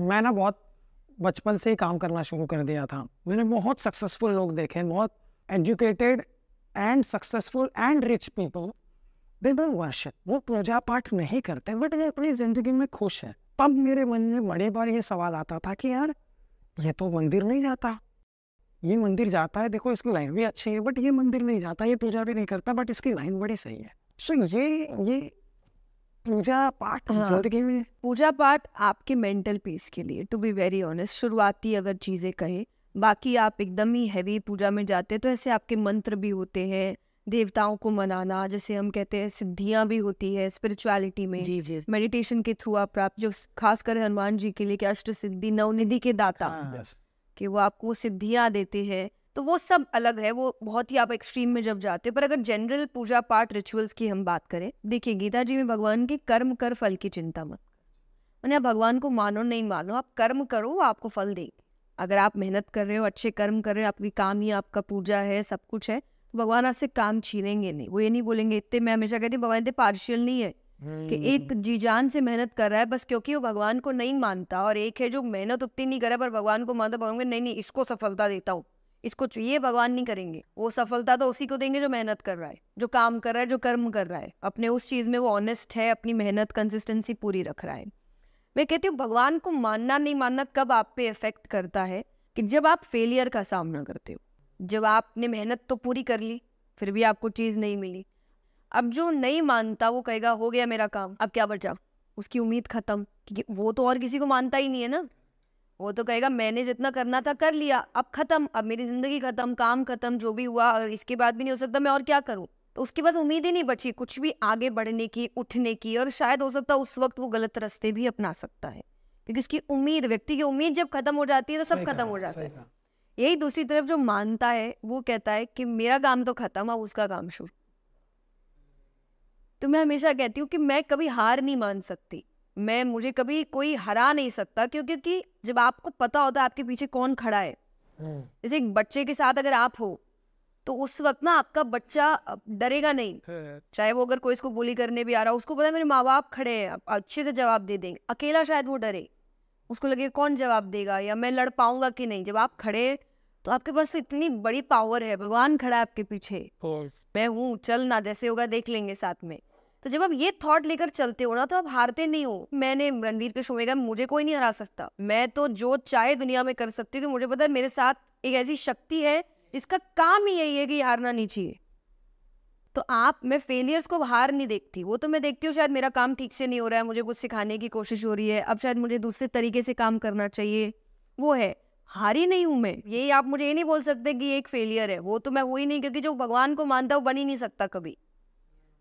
मैं ना बहुत बचपन से ही काम करना शुरू कर दिया था मैंने बहुत सक्सेसफुल लोग देखे बहुत educated and successful and rich people बिल्कुल डोंट वो पूजा पाठ नहीं करते बट वे अपनी ज़िंदगी में खुश है तब मेरे मन में बड़े बार ये सवाल आता था कि यार ये तो मंदिर नहीं जाता ये मंदिर जाता है देखो इसकी लाइन भी अच्छी है बट ये मंदिर नहीं जाता ये पूजा भी नहीं करता बट इसकी लाइन बड़ी सही है सो so, ये ये पूजा पाठ जिंदगी हाँ। में पूजा पाठ आपके मेंटल पीस के लिए टू बी वेरी ऑनेस्ट शुरुआती अगर चीजें कहें बाकी आप एकदम ही हैवी पूजा में जाते हैं तो ऐसे आपके मंत्र भी होते हैं देवताओं को मनाना जैसे हम कहते हैं सिद्धियां भी होती है स्पिरिचुअलिटी में जी जी मेडिटेशन के थ्रू आप प्राप्त जो खासकर हनुमान जी के लिए अष्ट सिद्धि नवनिधि के दाता हाँ, कि वो आपको सिद्धियां देते हैं तो वो सब अलग है वो बहुत ही आप एक्सट्रीम में जब जाते हो पर अगर जनरल पूजा पाठ रिचुअल्स की हम बात करें देखिए गीता जी में भगवान के कर्म कर फल की चिंता मत मैंने आप भगवान को मानो नहीं मानो आप कर्म करो वो आपको फल देंगे अगर आप मेहनत कर रहे हो अच्छे कर्म कर रहे हो आपकी काम ही आपका पूजा है सब कुछ है तो भगवान आपसे काम छीनेंगे नहीं वो ये नहीं बोलेंगे इतने मैं हमेशा कहती हूँ भगवान इतने पार्शियल नहीं है कि हम्म। एक जी जान से मेहनत कर रहा है बस क्योंकि वो भगवान को नहीं मानता और एक है जो मेहनत उतनी नहीं कर रहा पर भगवान को मानता भगवान नहीं नहीं इसको सफलता देता हूँ इसको ये भगवान नहीं करेंगे वो सफलता तो उसी को देंगे जो मेहनत कर रहा है जो काम कर रहा है जो कर्म कर रहा है अपने उस चीज में वो ऑनेस्ट है अपनी मेहनत कंसिस्टेंसी पूरी रख रहा है मैं कहती हूँ भगवान को मानना नहीं मानना कब आप पे इफेक्ट करता है कि जब आप फेलियर का सामना करते हो जब आपने मेहनत तो पूरी कर ली फिर भी आपको चीज़ नहीं मिली अब जो नहीं मानता वो कहेगा हो गया मेरा काम अब क्या बचा उसकी उम्मीद खत्म क्योंकि वो तो और किसी को मानता ही नहीं है ना वो तो कहेगा मैंने जितना करना था कर लिया अब खत्म अब मेरी जिंदगी खत्म काम खत्म जो भी हुआ और इसके बाद भी नहीं हो सकता मैं और क्या करूँ तो उसके पास उम्मीद ही नहीं बची कुछ भी आगे बढ़ने की उठने की और शायद हो सकता उस वक्त वो गलत रास्ते भी अपना सकता है क्योंकि उसकी उम्मीद व्यक्ति की उम्मीद जब खत्म हो जाती है तो सब खत्म हो जाता है यही दूसरी तरफ जो मानता है वो कहता है कि मेरा काम तो खत्म है उसका काम शुरू तो मैं हमेशा कहती हूँ कि मैं कभी हार नहीं मान सकती मैं मुझे कभी कोई हरा नहीं सकता क्योंकि क्योंकि जब आपको पता होता है आपके पीछे कौन खड़ा है हम्म। जैसे एक बच्चे के साथ अगर आप हो तो उस वक्त ना आपका बच्चा डरेगा नहीं चाहे वो अगर कोई इसको बोली करने भी आ रहा हो उसको पता है मेरे माँ बाप खड़े हैं अच्छे से जवाब दे देंगे अकेला शायद वो डरे उसको लगे कौन जवाब देगा या मैं लड़ पाऊंगा कि नहीं जब आप खड़े तो आपके पास तो इतनी बड़ी पावर है भगवान खड़ा है आपके पीछे मैं हूँ चल ना जैसे होगा देख लेंगे साथ में तो जब आप ये थॉट लेकर चलते हो ना तो आप हारते नहीं हो मैंने रणवीर के शो में कहा मुझे कोई नहीं हरा सकता मैं तो जो चाहे दुनिया में कर सकती हूँ तो मुझे पता है मेरे साथ एक ऐसी शक्ति है जिसका काम ही यही है कि हारना नहीं चाहिए तो आप मैं फेलियर्स को हार नहीं देखती वो तो मैं देखती हूँ शायद मेरा काम ठीक से नहीं हो रहा है मुझे कुछ सिखाने की कोशिश हो रही है अब शायद मुझे दूसरे तरीके से काम करना चाहिए वो है हारी नहीं हूँ मैं ये आप मुझे ये नहीं बोल सकते कि एक फेलियर है वो तो मैं हुई नहीं क्योंकि जो भगवान को मानता हूँ वो बन ही नहीं सकता कभी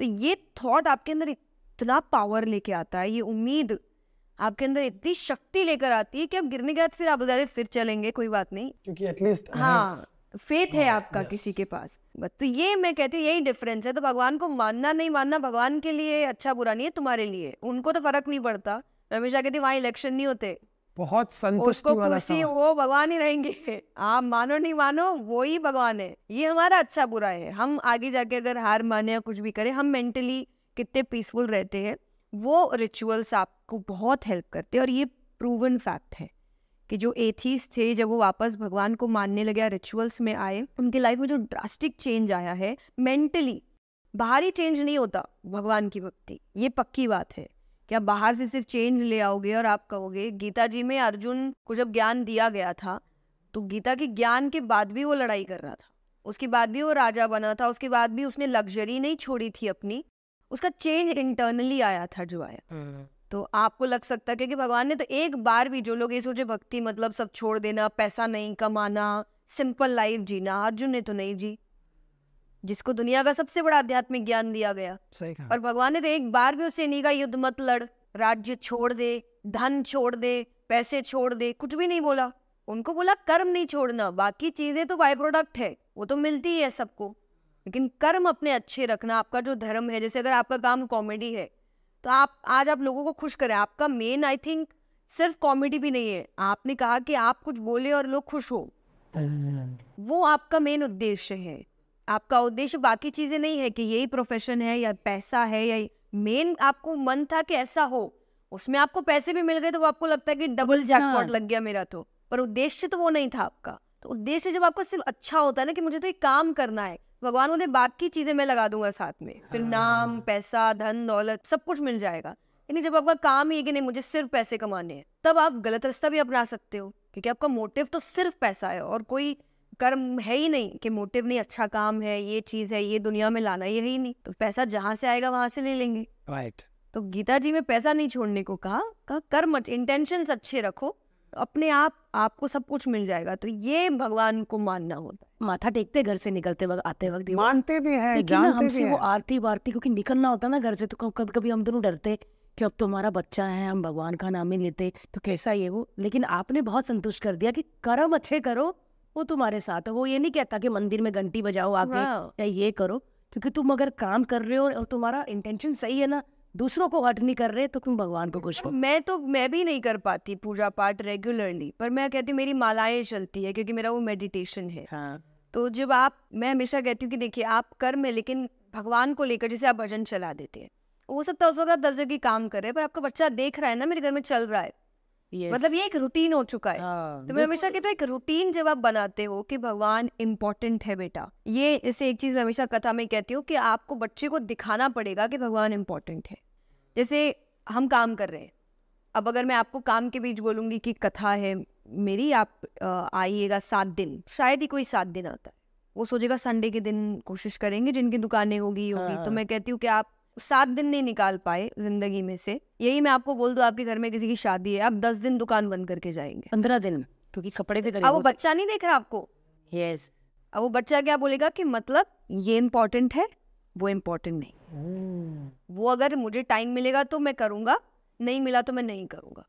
तो ये थॉट आपके अंदर इतना पावर लेके आता है ये उम्मीद आपके अंदर इतनी शक्ति लेकर आती है कि आप गिरने के बाद फिर आप अरे फिर चलेंगे कोई बात नहीं क्योंकि एटलीस्ट हाँ फेथ है हाँ, आपका yes. किसी के पास बस तो ये मैं कहती हूँ यही डिफरेंस है तो भगवान को मानना नहीं मानना भगवान के लिए अच्छा बुरा नहीं है तुम्हारे लिए उनको तो फर्क नहीं पड़ता हमेशा कहती वहाँ इलेक्शन नहीं होते बहुत संतुष्ट वाला खुशी वो भगवान ही रहेंगे आप मानो नहीं मानो वो ही भगवान है ये हमारा अच्छा बुरा है हम आगे जाके अगर हार माने या कुछ भी करें हम मेंटली कितने पीसफुल रहते हैं वो रिचुअल्स आपको बहुत हेल्प करते हैं और ये प्रूवन फैक्ट है कि जो एथीस थे जब वो वापस भगवान को मानने लगे रिचुअल्स में आए उनकी लाइफ में जो ड्रास्टिक चेंज आया है मेंटली बाहरी चेंज नहीं होता भगवान की भक्ति ये पक्की बात है कि आप बाहर से सिर्फ चेंज ले आओगे और आप कहोगे गीता जी में अर्जुन को जब ज्ञान दिया गया था तो गीता के ज्ञान के बाद भी वो लड़ाई कर रहा था उसके बाद भी वो राजा बना था उसके बाद भी उसने लग्जरी नहीं छोड़ी थी अपनी उसका चेंज इंटरनली आया था जो आया हम्म, हम्म। तो आपको लग सकता है क्योंकि भगवान ने तो एक बार भी जो लोग ये सोचे भक्ति मतलब सब छोड़ देना पैसा नहीं कमाना सिंपल लाइफ जीना अर्जुन ने तो नहीं जी जिसको दुनिया का सबसे बड़ा आध्यात्मिक ज्ञान दिया गया सही कहा। और भगवान ने तो एक बार भी उसे नहीं कहा युद्ध मत लड़ राज्य छोड़ दे धन छोड़ दे पैसे छोड़ दे कुछ भी नहीं बोला उनको बोला कर्म नहीं छोड़ना बाकी चीजें तो बाय प्रोडक्ट है वो तो मिलती ही है सबको लेकिन कर्म अपने अच्छे रखना आपका जो धर्म है जैसे अगर आपका काम कॉमेडी है तो आप आज आप लोगों को खुश करें आपका मेन आई थिंक सिर्फ कॉमेडी भी नहीं है आपने कहा कि आप कुछ बोले और लोग खुश हो हम्म। वो आपका मेन उद्देश्य है आपका उद्देश्य बाकी चीज़ें नहीं है कि यही प्रोफेशन है या पैसा है या मेन आपको मन था कि ऐसा हो उसमें आपको पैसे भी मिल गए तो वो आपको लगता है कि डबल जैकपॉट हाँ। लग गया मेरा तो पर उद्देश्य तो वो नहीं था आपका तो उद्देश्य जब आपका सिर्फ अच्छा होता है ना कि मुझे तो एक काम करना है भगवान बोले बाकी चीजें मैं लगा दूंगा साथ में फिर हाँ। नाम पैसा धन दौलत सब कुछ मिल जाएगा यानी जब आपका काम ये कि नहीं मुझे सिर्फ पैसे कमाने हैं तब आप गलत रास्ता भी अपना सकते हो क्योंकि आपका मोटिव तो सिर्फ पैसा है और कोई कर्म है ही नहीं कि मोटिव नहीं अच्छा काम है ये चीज है ये दुनिया में लाना ये ही नहीं तो पैसा जहाँ से आएगा वहां से ले लेंगे राइट right. तो गीता जी में पैसा नहीं छोड़ने को कहा कहा कर्म इंटेंशन अच्छे रखो अपने आप आपको सब कुछ मिल जाएगा तो ये भगवान को मानना होता है माथा टेकते घर से निकलते वक्त आते वक्त मानते भी है लेकिन हमसे वो आरती वारती क्योंकि निकलना होता है ना घर से तो कभी कभी हम दोनों डरते कि अब तो हमारा बच्चा है हम भगवान का नाम ही लेते तो कैसा ये वो लेकिन आपने बहुत संतुष्ट कर दिया कि कर्म अच्छे करो वो तुम्हारे साथ है वो ये नहीं कहता कि मंदिर में घंटी बजाओ आके या ये करो क्योंकि तुम अगर काम कर रहे हो और तुम्हारा इंटेंशन सही है ना दूसरों को हट नहीं कर रहे तो तुम भगवान को खुश हो मैं तो मैं भी नहीं कर पाती पूजा पाठ रेगुलरली पर मैं कहती मेरी मालाएं चलती है क्योंकि मेरा वो मेडिटेशन है हाँ। तो जब आप मैं हमेशा कहती हूँ कि देखिए आप कर्म है लेकिन भगवान को लेकर जैसे आप भजन चला देते हैं हो सकता तो है उस वक्त आप दस जगह काम कर रहे हैं पर आपका बच्चा देख रहा है ना मेरे घर में चल रहा है मतलब yes. मतलब ये एक रूटीन हो चुका है हाँ, तुम्हें तो हमेशा कहते हो एक रूटीन जब आप बनाते हो कि भगवान इम्पोर्टेंट है बेटा ये इसे एक चीज मैं हमेशा कथा में कहती हूँ कि आपको बच्चे को दिखाना पड़ेगा कि भगवान इम्पोर्टेंट है जैसे हम काम कर रहे हैं अब अगर मैं आपको काम के बीच बोलूंगी कि कथा है मेरी आप आइएगा सात दिन शायद ही कोई सात दिन आता है वो सोचेगा संडे के दिन कोशिश करेंगे जिनकी दुकानें होगी होगी तो हाँ। तो मैं कहती हूँ कि आप सात दिन नहीं निकाल पाए जिंदगी में से यही मैं आपको बोल दू आपके घर में किसी की शादी है आप दस दिन दुकान बंद करके जाएंगे पंद्रह दिन क्योंकि कपड़े भी अब वो बच्चा नहीं देख रहा आपको यस अब वो बच्चा क्या बोलेगा कि मतलब ये इम्पोर्टेंट है वो इम्पोर्टेंट नहीं hmm. वो अगर मुझे टाइम मिलेगा तो मैं करूंगा नहीं मिला तो मैं नहीं करूँगा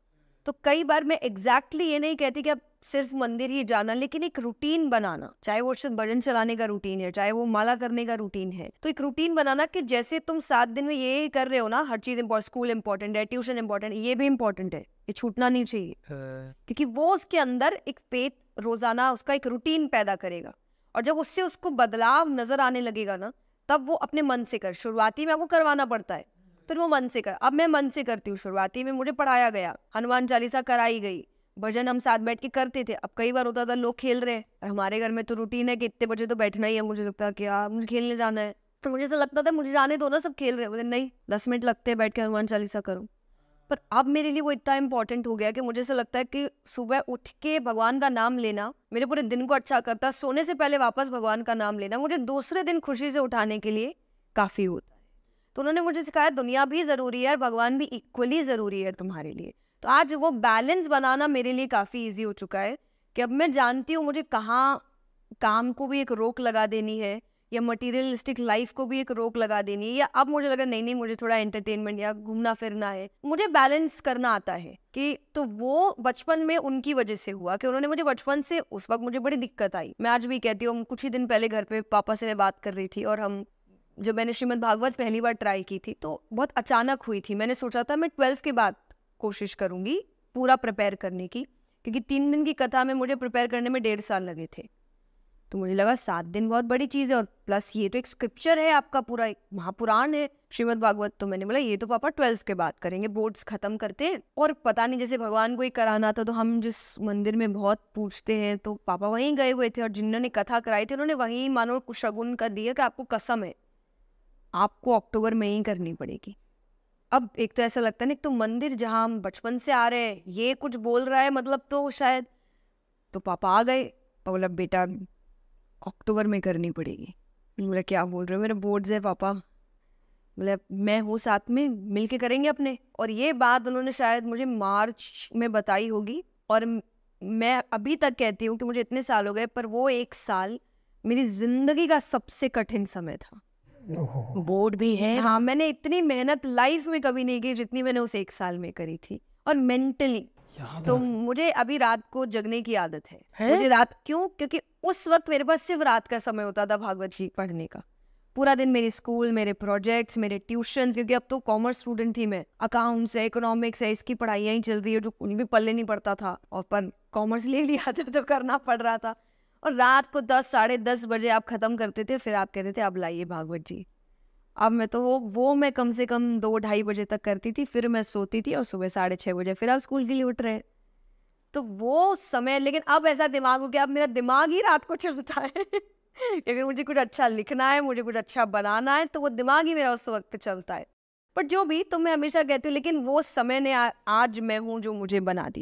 तो कई बार मैं एग्जैक्टली exactly ये नहीं कहती कि अब सिर्फ मंदिर ही जाना लेकिन एक रूटीन बनाना चाहे वो सिर्फ भजन चलाने का रूटीन है चाहे वो माला करने का रूटीन है तो एक रूटीन बनाना कि जैसे तुम सात दिन में ये कर रहे हो ना हर चीज इम्पोर्टेंट स्कूल इम्पोर्टेंट है ट्यूशन इम्पोर्टेंट ये भी इम्पोर्टेंट है ये छूटना नहीं चाहिए हाँ। क्योंकि वो उसके अंदर एक पेट रोजाना उसका एक रूटीन पैदा करेगा और जब उससे उसको बदलाव नजर आने लगेगा ना तब वो अपने मन से कर शुरुआती में आपको करवाना पड़ता है फिर वो मन से कर अब मैं मन से करती हूँ शुरुआती में मुझे पढ़ाया गया हनुमान चालीसा कराई गई भजन हम साथ बैठ के करते थे अब कई बार होता था लोग खेल रहे हैं हमारे घर में तो रूटीन है कि इतने बजे तो बैठना ही है मुझे लगता कि यार मुझे खेलने जाना है तो मुझे ऐसा लगता था मुझे जाने दो ना सब खेल रहे हैं बोले नहीं दस मिनट लगते हैं बैठ के हनुमान चालीसा करूँ पर अब मेरे लिए वो इतना इंपॉर्टेंट हो गया कि मुझे ऐसा लगता है कि सुबह उठ के भगवान का नाम लेना मेरे पूरे दिन को अच्छा करता सोने से पहले वापस भगवान का नाम लेना मुझे दूसरे दिन खुशी से उठाने के लिए काफ़ी होता तो उन्होंने मुझे सिखाया दुनिया भी ज़रूरी है और भगवान भी इक्वली ज़रूरी है तुम्हारे लिए तो आज वो बैलेंस बनाना मेरे लिए काफ़ी ईजी हो चुका है कि अब मैं जानती हूँ मुझे कहाँ काम को भी एक रोक लगा देनी है या मटेरियलिस्टिक लाइफ को भी एक रोक लगा देनी है या अब मुझे लगा नहीं नहीं मुझे थोड़ा एंटरटेनमेंट या घूमना फिरना है मुझे बैलेंस करना आता है कि तो वो बचपन में उनकी वजह से हुआ कि उन्होंने मुझे बचपन से उस वक्त मुझे बड़ी दिक्कत आई मैं आज भी कहती हूँ कुछ ही दिन पहले घर पे पापा से मैं बात कर रही थी और हम जब मैंने श्रीमद भागवत पहली बार ट्राई की थी तो बहुत अचानक हुई थी मैंने सोचा था मैं ट्वेल्व के बाद कोशिश करूँगी पूरा प्रिपेयर करने की क्योंकि तीन दिन की कथा में मुझे प्रिपेयर करने में डेढ़ साल लगे थे तो मुझे लगा सात दिन बहुत बड़ी चीज़ है और प्लस ये तो एक स्क्रिप्चर है आपका पूरा एक महापुराण है श्रीमद भागवत तो मैंने बोला ये तो पापा ट्वेल्थ के बाद करेंगे बोर्ड्स खत्म करते हैं और पता नहीं जैसे भगवान को ही कराना था तो हम जिस मंदिर में बहुत पूछते हैं तो पापा वहीं गए हुए थे और जिन्होंने कथा कराई थी उन्होंने वहीं मानो शगुन का दिया कि आपको कसम है आपको अक्टूबर में ही करनी पड़ेगी अब एक तो ऐसा लगता है ना एक तो मंदिर जहाँ हम बचपन से आ रहे हैं ये कुछ बोल रहा है मतलब तो शायद तो पापा आ गए बोला बेटा अक्टूबर में करनी पड़ेगी बोला क्या बोल रहे हो मेरे बोर्ड्स है पापा बोले मैं हूँ साथ में मिल के करेंगे अपने और ये बात उन्होंने शायद मुझे मार्च में बताई होगी और मैं अभी तक कहती हूँ कि मुझे इतने साल हो गए पर वो एक साल मेरी ज़िंदगी का सबसे कठिन समय था बोर्ड भी है हाँ मैंने इतनी मेहनत लाइफ में कभी नहीं की जितनी मैंने उस एक साल में करी थी और मेंटली तो मुझे अभी रात को जगने की आदत है, है? मुझे रात क्यों क्योंकि उस वक्त मेरे पास सिर्फ रात का समय होता था भागवत जी पढ़ने का पूरा दिन मेरे स्कूल मेरे प्रोजेक्ट्स मेरे ट्यूशन क्योंकि अब तो कॉमर्स स्टूडेंट थी मैं अकाउंट्स है इकोनॉमिक्स है इसकी पढ़ाइयाँ ही चल रही है जो कुछ भी पल्ले नहीं पड़ता था और पर कॉमर्स ले लिया था तो करना पड़ रहा था और रात को दस साढ़े दस बजे आप ख़त्म करते थे फिर आप कहते थे अब लाइए भागवत जी अब मैं तो वो वो मैं कम से कम दो ढाई बजे तक करती थी फिर मैं सोती थी और सुबह साढ़े छः बजे फिर आप स्कूल के लिए उठ रहे तो वो समय लेकिन अब ऐसा दिमाग हो गया अब मेरा दिमाग ही रात को चलता है अगर मुझे कुछ अच्छा लिखना है मुझे कुछ अच्छा बनाना है तो वो दिमाग ही मेरा उस वक्त चलता है पर जो भी तो मैं हमेशा कहती हूँ लेकिन वो समय ने आ, आज मैं हूँ जो मुझे बना दिया